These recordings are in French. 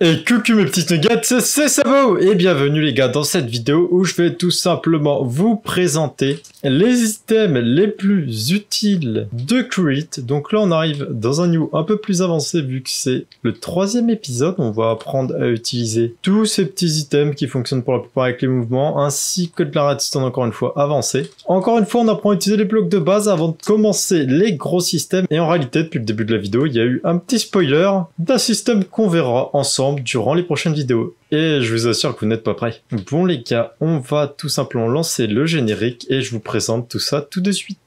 Et coucou mes petites nuggets, c'est Savo et bienvenue les gars dans cette vidéo où je vais tout simplement vous présenter les items les plus utiles de Crit. Donc là on arrive dans un niveau un peu plus avancé vu que c'est le troisième épisode. On va apprendre à utiliser tous ces petits items qui fonctionnent pour la plupart avec les mouvements ainsi que de la redstone encore une fois avancée. Encore une fois on apprend à utiliser les blocs de base avant de commencer les gros systèmes et en réalité depuis le début de la vidéo il y a eu un petit spoiler d'un système qu'on verra ensemble durant les prochaines vidéos. Et je vous assure que vous n'êtes pas prêts. Bon les gars, on va tout simplement lancer le générique et je vous présente tout ça tout de suite.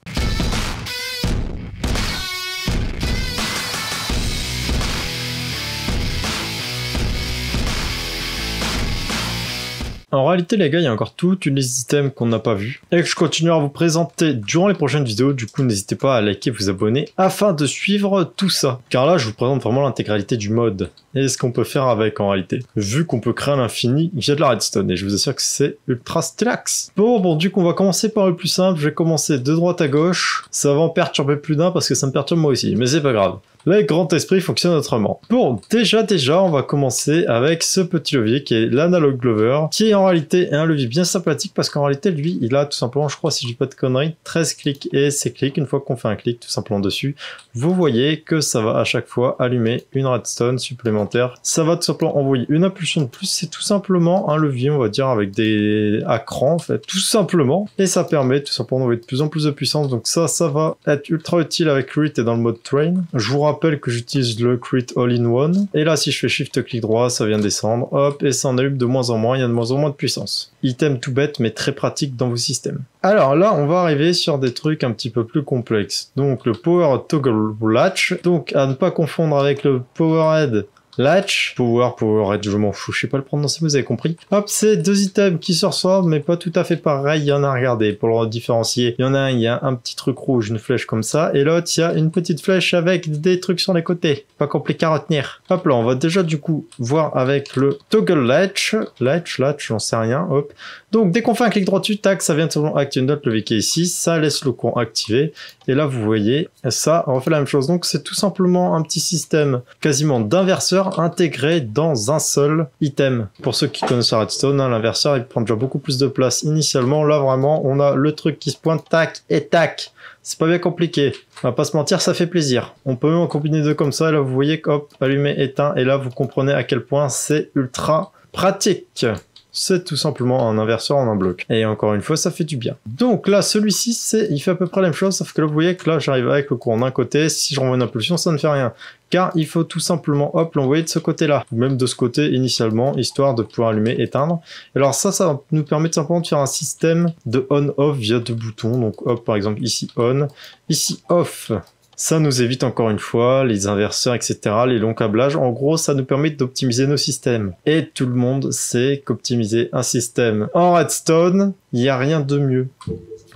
En réalité, les gars, il y a encore toute une liste d'items qu'on n'a pas vu et que je continuerai à vous présenter durant les prochaines vidéos. Du coup, n'hésitez pas à liker, vous abonner afin de suivre tout ça. Car là, je vous présente vraiment l'intégralité du mode et ce qu'on peut faire avec en réalité. Vu qu'on peut créer l'infini via de la redstone et je vous assure que c'est ultra stylax. Bon, bon, du coup, on va commencer par le plus simple. Je vais commencer de droite à gauche. Ça va en perturber plus d'un parce que ça me perturbe moi aussi, mais c'est pas grave les grands Esprit fonctionne autrement. Bon, déjà, déjà, on va commencer avec ce petit levier qui est l'Analog Glover, qui est en réalité un levier bien sympathique parce qu'en réalité, lui, il a tout simplement, je crois, si je dis pas de conneries, 13 clics et ces clics. Une fois qu'on fait un clic tout simplement dessus, vous voyez que ça va à chaque fois allumer une redstone supplémentaire. Ça va tout simplement envoyer une impulsion de plus. C'est tout simplement un levier, on va dire, avec des à en fait, tout simplement. Et ça permet tout simplement d'envoyer de plus en plus de puissance. Donc ça, ça va être ultra utile avec Rit et dans le mode train. Je vous rappelle que j'utilise le Crit All-in-One. Et là, si je fais Shift clic droit, ça vient descendre. Hop, et ça en eu de moins en moins. Il y a de moins en moins de puissance. Item tout bête, mais très pratique dans vos systèmes. Alors là, on va arriver sur des trucs un petit peu plus complexes. Donc le Power Toggle Latch. Donc à ne pas confondre avec le Powerhead Latch, pour être, je m'en fous, je sais pas le prononcer, vous avez compris. Hop, c'est deux items qui se ressortent, mais pas tout à fait pareil. Il y en a, regardez, pour le différencier, il y en a un, il y a un petit truc rouge, une flèche comme ça, et l'autre, il y a une petite flèche avec des trucs sur les côtés. Pas compliqué à retenir. Hop là, on va déjà du coup voir avec le toggle latch, latch, latch, j'en sais rien, hop. Donc, dès qu'on fait un clic droit dessus, tac, ça vient tout le une note, le VK ici, ça laisse le con activer. et là, vous voyez, ça on fait la même chose. Donc, c'est tout simplement un petit système quasiment d'inverseur intégré dans un seul item. Pour ceux qui connaissent Redstone, hein, l'inverseur il prend déjà beaucoup plus de place initialement. Là vraiment on a le truc qui se pointe tac et tac. C'est pas bien compliqué. On va pas se mentir, ça fait plaisir. On peut même en combiner deux comme ça. Là vous voyez hop, allumé, éteint. Et là vous comprenez à quel point c'est ultra pratique c'est tout simplement un inverseur en un bloc. Et encore une fois, ça fait du bien. Donc là, celui-ci, c'est, il fait à peu près la même chose, sauf que là, vous voyez que là, j'arrive avec le courant d'un côté, si je renvoie une impulsion, ça ne fait rien car il faut tout simplement hop l'envoyer de ce côté là ou même de ce côté initialement histoire de pouvoir allumer éteindre alors ça ça nous permet tout simplement de faire un système de on off via deux boutons donc hop par exemple ici on ici off ça nous évite encore une fois les inverseurs, etc., les longs câblages. En gros, ça nous permet d'optimiser nos systèmes. Et tout le monde sait qu'optimiser un système en redstone, il n'y a rien de mieux.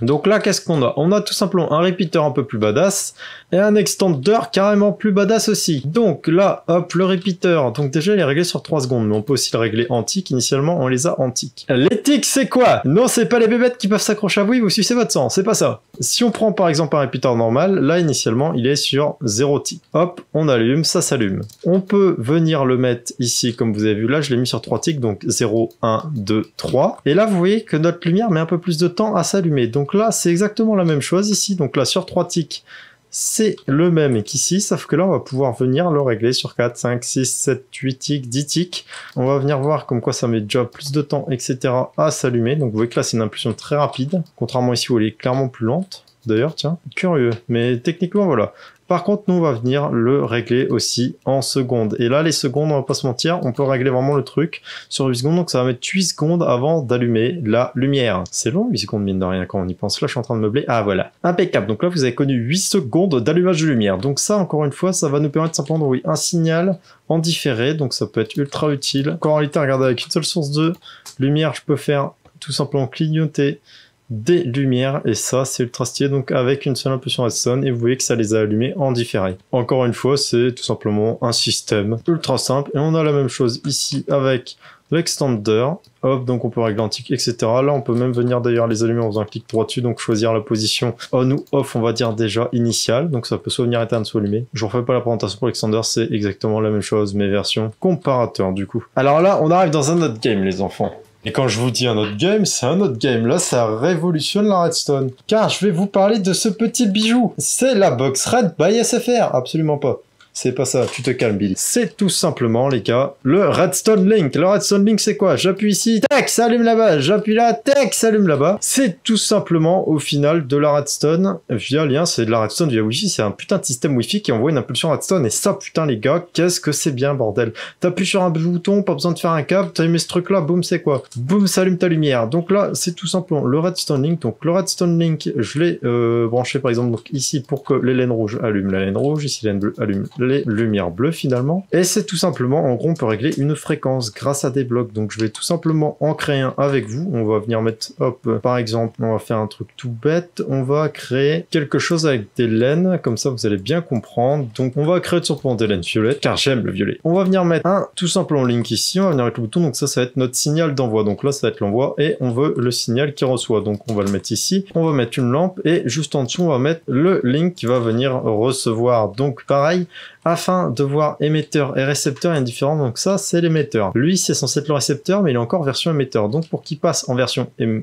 Donc là, qu'est-ce qu'on a On a tout simplement un repeater un peu plus badass et un extender carrément plus badass aussi. Donc là, hop, le repeater. Donc déjà, il est réglé sur 3 secondes, mais on peut aussi le régler antique. Initialement, on les a antiques. L'éthique, c'est quoi Non, c'est pas les bébêtes qui peuvent s'accrocher à vous vous suivez votre sang. C'est pas ça. Si on prend par exemple un repeater normal, là, initialement, il est sur 0 tick. Hop, on allume, ça s'allume. On peut venir le mettre ici, comme vous avez vu là, je l'ai mis sur 3 ticks, donc 0, 1, 2, 3. Et là, vous voyez que notre lumière met un peu plus de temps à s'allumer. Donc là, c'est exactement la même chose ici. Donc là, sur 3 ticks, c'est le même qu'ici, sauf que là, on va pouvoir venir le régler sur 4, 5, 6, 7, 8 ticks, 10 ticks. On va venir voir comme quoi ça met déjà plus de temps, etc. à s'allumer. Donc vous voyez que là, c'est une impulsion très rapide, contrairement ici où elle est clairement plus lente. D'ailleurs, tiens, curieux. Mais techniquement, voilà. Par contre, nous, on va venir le régler aussi en secondes. Et là, les secondes, on va pas se mentir, on peut régler vraiment le truc sur 8 secondes. Donc, ça va mettre 8 secondes avant d'allumer la lumière. C'est long, 8 secondes, mine de rien, quand on y pense. Là, je suis en train de meubler. Ah, voilà. Impeccable. Donc là, vous avez connu 8 secondes d'allumage de lumière. Donc ça, encore une fois, ça va nous permettre simplement oui, un signal en différé. Donc ça peut être ultra utile. Quand en réalité, regardez, avec une seule source de lumière, je peux faire tout simplement clignoter des lumières et ça c'est ultra stylé donc avec une seule impulsion redstone et vous voyez que ça les a allumées en différé. Encore une fois c'est tout simplement un système ultra simple et on a la même chose ici avec l'extender. Hop, donc on peut régler antique, etc. Là, on peut même venir d'ailleurs les allumer en faisant un clic droit dessus, donc choisir la position on ou off, on va dire déjà initial Donc ça peut soit venir éteindre, soit allumer. Je ne refais pas la présentation pour l'extender, c'est exactement la même chose, mais version comparateur du coup. Alors là, on arrive dans un autre game, les enfants. Et quand je vous dis un autre game, c'est un autre game. Là, ça révolutionne la Redstone. Car je vais vous parler de ce petit bijou. C'est la box Red by SFR. Absolument pas. C'est pas ça, tu te calmes Bill. C'est tout simplement les gars, le Redstone Link. Le Redstone Link c'est quoi J'appuie ici, tac, ça allume là-bas, j'appuie là, tac, ça allume là-bas. C'est tout simplement au final de la Redstone via lien, c'est de la Redstone via Wi-Fi, c'est un putain de système Wifi qui envoie une impulsion Redstone et ça putain les gars, qu'est-ce que c'est bien bordel. T'appuies sur un bouton, pas besoin de faire un câble, t'as aimé ce truc là, boum c'est quoi Boum, ça allume ta lumière. Donc là, c'est tout simplement le Redstone Link. Donc le Redstone Link, je l'ai euh, branché par exemple ici pour que les laines rouges allument la laine rouge, ici la bleue allume les lumières bleues finalement. Et c'est tout simplement, en gros, on peut régler une fréquence grâce à des blocs. Donc je vais tout simplement en créer un avec vous. On va venir mettre, hop, par exemple, on va faire un truc tout bête. On va créer quelque chose avec des laines. Comme ça, vous allez bien comprendre. Donc on va créer tout simplement des laines violettes, car j'aime le violet. On va venir mettre un tout simplement link ici. On va venir avec le bouton. Donc ça, ça va être notre signal d'envoi. Donc là, ça va être l'envoi et on veut le signal qui reçoit. Donc on va le mettre ici. On va mettre une lampe et juste en dessous, on va mettre le link qui va venir recevoir. Donc pareil, afin de voir émetteur et récepteur indifférent. Donc ça, c'est l'émetteur. Lui, c'est censé être le récepteur, mais il est encore version émetteur. Donc pour qu'il passe en version euh,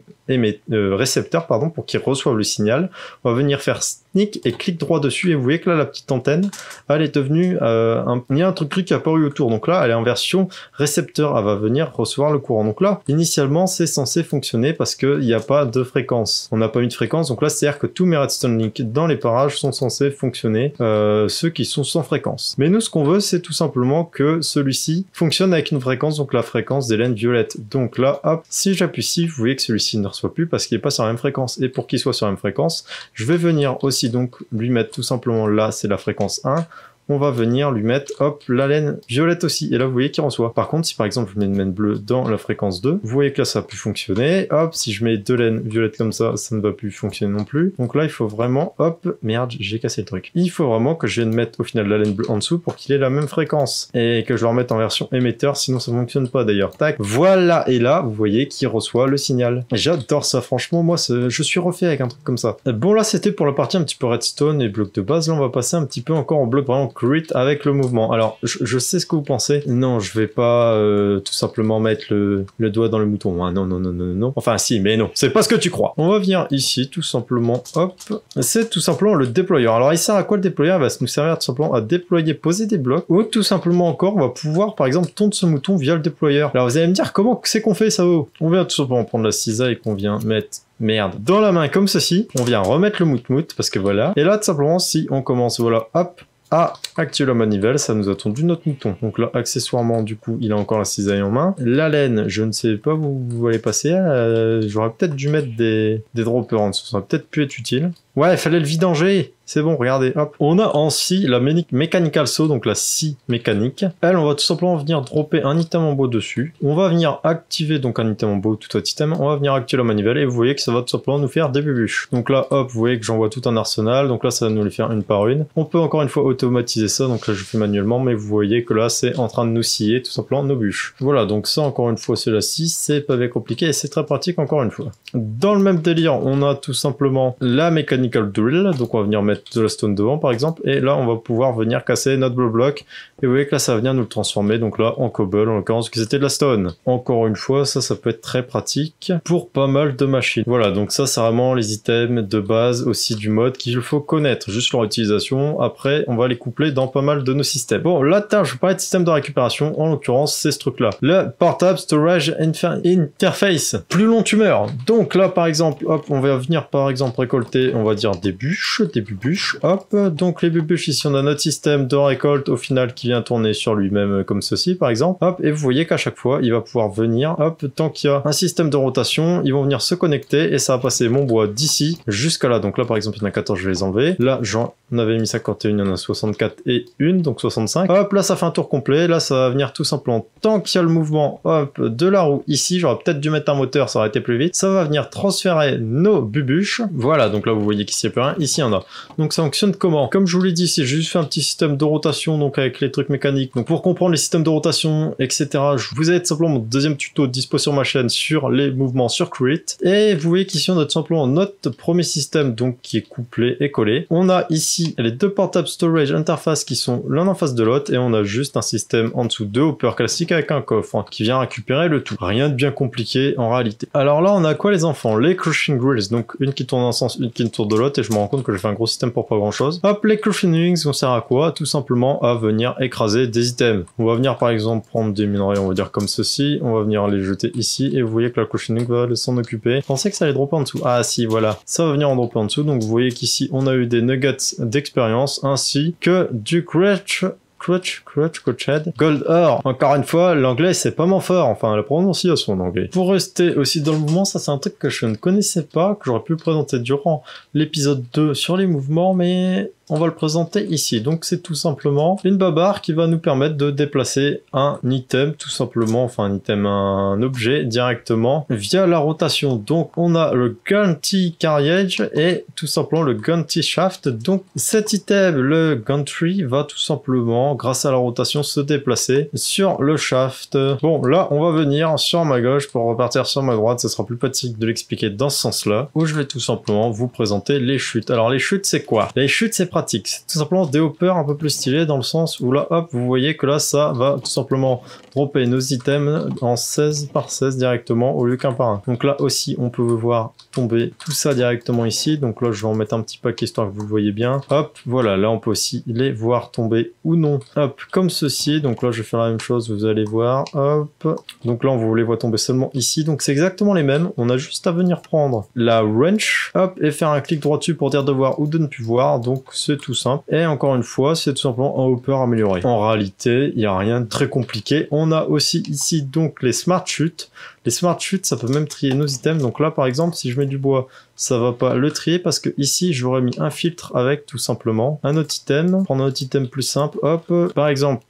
récepteur, pardon, pour qu'il reçoive le signal, on va venir faire et clique droit dessus et vous voyez que là la petite antenne elle est devenue euh, un... il y a un truc qui apparu autour donc là elle est en version récepteur elle va venir recevoir le courant donc là initialement c'est censé fonctionner parce il n'y a pas de fréquence on n'a pas mis de fréquence donc là c'est à dire que tous mes redstone links dans les parages sont censés fonctionner euh, ceux qui sont sans fréquence mais nous ce qu'on veut c'est tout simplement que celui-ci fonctionne avec une fréquence donc la fréquence des laines violettes donc là hop si j'appuie ici vous voyez que celui-ci ne reçoit plus parce qu'il pas sur la même fréquence et pour qu'il soit sur la même fréquence je vais venir aussi donc lui mettre tout simplement là, c'est la fréquence 1, on va venir lui mettre, hop, la laine violette aussi. Et là, vous voyez qu'il reçoit. Par contre, si par exemple, je mets une laine bleue dans la fréquence 2, vous voyez que là, ça a pu fonctionner. Hop, si je mets deux laines violettes comme ça, ça ne va plus fonctionner non plus. Donc là, il faut vraiment, hop, merde, j'ai cassé le truc. Il faut vraiment que je vienne mettre au final la laine bleue en dessous pour qu'il ait la même fréquence et que je le remette en version émetteur, sinon ça fonctionne pas d'ailleurs. Tac, voilà. Et là, vous voyez qu'il reçoit le signal. J'adore ça, franchement, moi, je suis refait avec un truc comme ça. Euh, bon, là, c'était pour la partie un petit peu redstone et bloc de base. Là, on va passer un petit peu encore en bloc vraiment Grit avec le mouvement. Alors, je, sais ce que vous pensez. Non, je vais pas euh, tout simplement mettre le, doigt dans le mouton. Hein. Non, non, non, non, non. Enfin, si, mais non. C'est pas ce que tu crois. On va venir ici, tout simplement. Hop. C'est tout simplement le déployeur. Alors, il sert à quoi le déployeur Il va nous servir tout simplement à déployer, poser des blocs. Ou tout simplement encore, on va pouvoir, par exemple, tondre ce mouton via le déployeur. Alors, vous allez me dire, comment c'est qu'on fait ça oh? On vient tout simplement prendre la cisaille qu'on vient mettre merde dans la main comme ceci on vient remettre le mout mout parce que voilà et là tout simplement si on commence voilà hop ah, actuellement à ça nous a tendu notre mouton. Donc là, accessoirement, du coup, il a encore la cisaille en main. La laine, je ne sais pas où vous allez passer. Euh, j'aurais peut-être dû mettre des, des droppers, ça aurait peut-être pu être utile. Ouais, il fallait le vidanger. C'est bon, regardez. Hop. On a en ainsi la mécanique Mechanical Saw, donc la scie mécanique. Elle, on va tout simplement venir dropper un item en bois dessus. On va venir activer donc un item en beau, tout autre item. On va venir activer le manivelle et vous voyez que ça va tout simplement nous faire des bûches. Donc là, hop, vous voyez que j'envoie tout un arsenal. Donc là, ça va nous les faire une par une. On peut encore une fois automatiser ça. Donc là, je fais manuellement, mais vous voyez que là, c'est en train de nous scier tout simplement nos bûches. Voilà, donc ça, encore une fois, c'est la scie. C'est pas bien compliqué et c'est très pratique encore une fois. Dans le même délire, on a tout simplement la mécanique Drill, donc on va venir mettre de la stone devant par exemple, et là on va pouvoir venir casser notre bloc et vous voyez que là ça va venir nous le transformer, donc là en cobble en l'occurrence, que c'était de la stone. Encore une fois, ça, ça peut être très pratique pour pas mal de machines. Voilà, donc ça c'est vraiment les items de base aussi du mode qu'il faut connaître, juste leur utilisation, après on va les coupler dans pas mal de nos systèmes. Bon, là tâche, je être parler de système de récupération, en l'occurrence c'est ce truc là. Le Portable Storage Interface, plus long tu meurs. Donc là par exemple, hop, on va venir par exemple récolter, on va dire des bûches, des bubuches. Hop, donc les bubuches, ici on a notre système de récolte au final qui vient tourner sur lui-même comme ceci par exemple. Hop, et vous voyez qu'à chaque fois, il va pouvoir venir, hop, tant qu'il y a un système de rotation, ils vont venir se connecter et ça va passer mon bois d'ici jusqu'à là. Donc là par exemple, il y en a 14, je vais les enlever. Là, j'en avais mis 51, il y en a 64 et une, donc 65. Hop, là ça fait un tour complet, là ça va venir tout simplement tant qu'il y a le mouvement, hop, de la roue ici, j'aurais peut-être dû mettre un moteur, ça aurait été plus vite. Ça va venir transférer nos bubuches. Voilà, donc là vous voyez qui qu'ici il ici en a. Donc ça fonctionne comment Comme je vous l'ai dit, c'est juste fait un petit système de rotation, donc avec les trucs mécaniques. Donc pour comprendre les systèmes de rotation, etc., je vous ai simplement mon deuxième tuto dispo sur ma chaîne sur les mouvements sur Create. Et vous voyez qu'ici on a simplement notre premier système, donc qui est couplé et collé. On a ici les deux portables storage interface qui sont l'un en face de l'autre, et on a juste un système en dessous de hopper classique avec un coffre hein, qui vient récupérer le tout. Rien de bien compliqué en réalité. Alors là, on a quoi les enfants Les crushing grills, donc une qui tourne dans un sens, une qui tourne et je me rends compte que j'ai fait un gros système pour pas grand chose. Hop, les Crufinings, on sert à quoi Tout simplement à venir écraser des items. On va venir par exemple prendre des minerais, on va dire comme ceci, on va venir les jeter ici et vous voyez que la Crufining va s'en occuper. Je pensais que ça allait dropper en dessous. Ah si, voilà, ça va venir en dropper en dessous. Donc vous voyez qu'ici on a eu des nuggets d'expérience ainsi que du crutch. Crutch, Crutch, head, Gold Or. Encore une fois, l'anglais, c'est pas mon fort. Enfin, la prononciation en anglais. Pour rester aussi dans le mouvement, ça, c'est un truc que je ne connaissais pas, que j'aurais pu présenter durant l'épisode 2 sur les mouvements, mais on va le présenter ici. Donc c'est tout simplement une babarre qui va nous permettre de déplacer un item tout simplement, enfin un item, un objet directement via la rotation. Donc on a le Gunty Carriage et tout simplement le Gunty Shaft. Donc cet item, le tree, va tout simplement grâce à la rotation se déplacer sur le shaft. Bon là on va venir sur ma gauche pour repartir sur ma droite, ce sera plus pratique de l'expliquer dans ce sens là où je vais tout simplement vous présenter les chutes. Alors les chutes c'est quoi Les chutes c'est tout simplement des hoppers un peu plus stylés dans le sens où là, hop, vous voyez que là, ça va tout simplement dropper nos items en 16 par 16 directement au lieu qu'un par un. Donc là aussi, on peut voir tomber tout ça directement ici. Donc là, je vais en mettre un petit paquet histoire que vous voyez bien. Hop, voilà, là, on peut aussi les voir tomber ou non. Hop, comme ceci. Donc là, je vais faire la même chose, vous allez voir. Hop. Donc là, on les voit tomber seulement ici. Donc c'est exactement les mêmes. On a juste à venir prendre la wrench, hop, et faire un clic droit dessus pour dire de voir ou de ne plus voir. Donc c'est tout simple. Et encore une fois, c'est tout simplement un hopper amélioré. En réalité, il n'y a rien de très compliqué. On a aussi ici donc les smart chutes. Les smart chutes, ça peut même trier nos items. Donc là, par exemple, si je mets du bois, ça va pas le trier parce que ici, j'aurais mis un filtre avec tout simplement un autre item. Prendre un autre item plus simple. Hop. Par exemple,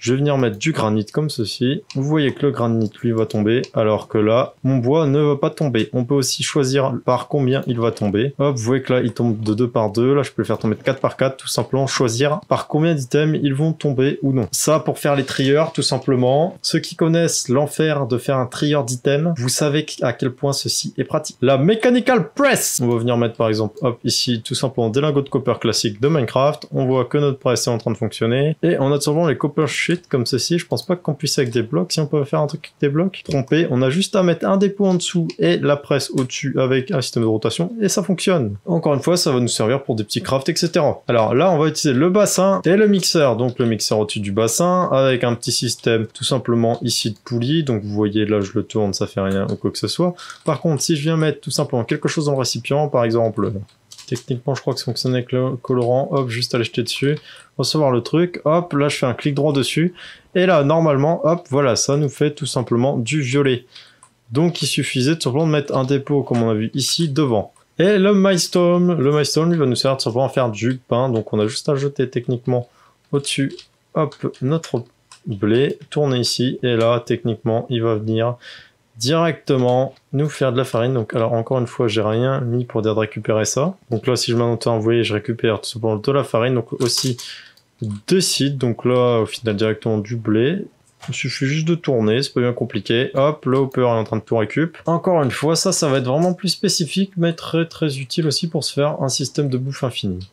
je vais venir mettre du granit comme ceci. Vous voyez que le granit lui va tomber, alors que là, mon bois ne va pas tomber. On peut aussi choisir par combien il va tomber. Hop, vous voyez que là, il tombe de 2 par 2. Là, je peux le faire tomber de 4 par 4, tout simplement choisir par combien d'items ils vont tomber ou non. Ça, pour faire les trieurs, tout simplement. Ceux qui connaissent l'enfer de faire un trieur d'items, vous savez à quel point ceci est pratique. La Mechanical Press On va venir mettre par exemple, hop, ici, tout simplement des lingots de copper classique de Minecraft. On voit que notre press est en train de fonctionner. Et en absorbant les copper comme ceci, je pense pas qu'on puisse avec des blocs. Si on peut faire un truc des blocs, trompé, on a juste à mettre un dépôt en dessous et la presse au-dessus avec un système de rotation et ça fonctionne. Encore une fois, ça va nous servir pour des petits crafts, etc. Alors là, on va utiliser le bassin et le mixeur. Donc le mixeur au-dessus du bassin avec un petit système tout simplement ici de poulie. Donc vous voyez là, je le tourne, ça fait rien ou quoi que ce soit. Par contre, si je viens mettre tout simplement quelque chose en récipient, par exemple Techniquement, je crois que ça fonctionne avec le colorant. Hop, juste à l'acheter dessus. Recevoir le truc. Hop, là, je fais un clic droit dessus. Et là, normalement, hop, voilà, ça nous fait tout simplement du violet. Donc, il suffisait tout simplement de mettre un dépôt, comme on a vu ici, devant. Et le milestone, le milestone, il va nous servir tout simplement faire du pain. Donc, on a juste à jeter techniquement au-dessus, hop, notre blé, tourner ici. Et là, techniquement, il va venir directement nous faire de la farine. Donc, alors encore une fois, j'ai rien mis pour dire de récupérer ça. Donc là, si je m'en envoyer, je récupère tout simplement de la farine. Donc aussi deux sites. Donc là, au final, directement du blé. Il suffit juste de tourner, c'est pas bien compliqué. Hop, le hopper est en train de tout récup. Encore une fois, ça, ça va être vraiment plus spécifique, mais très très utile aussi pour se faire un système de bouffe infinie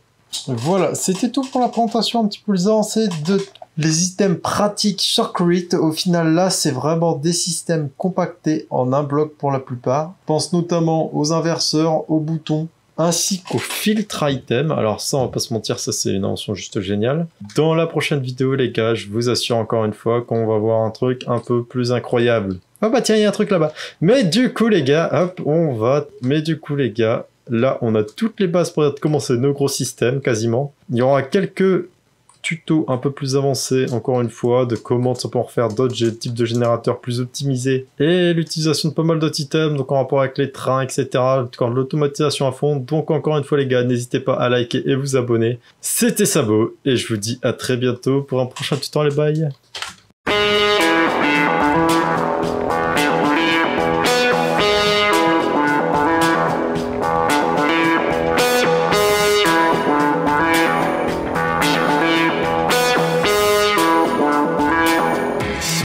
Voilà, c'était tout pour la présentation un petit peu les avancée de les items pratiques Crit, au final là, c'est vraiment des systèmes compactés en un bloc pour la plupart. pense notamment aux inverseurs, aux boutons, ainsi qu'aux filtre items. Alors ça, on va pas se mentir, ça c'est une invention juste géniale. Dans la prochaine vidéo, les gars, je vous assure encore une fois qu'on va voir un truc un peu plus incroyable. Ah oh bah tiens, il y a un truc là-bas. Mais du coup, les gars, hop, on va... Mais du coup, les gars, là, on a toutes les bases pour commencer nos gros systèmes, quasiment. Il y aura quelques tuto un peu plus avancé, encore une fois, de comment ça peut en refaire d'autres types de générateurs plus optimisés et l'utilisation de pas mal d'autres items, donc en rapport avec les trains, etc. Quand l'automatisation à fond. Donc encore une fois, les gars, n'hésitez pas à liker et vous abonner. C'était Sabo et je vous dis à très bientôt pour un prochain tuto. Les bye.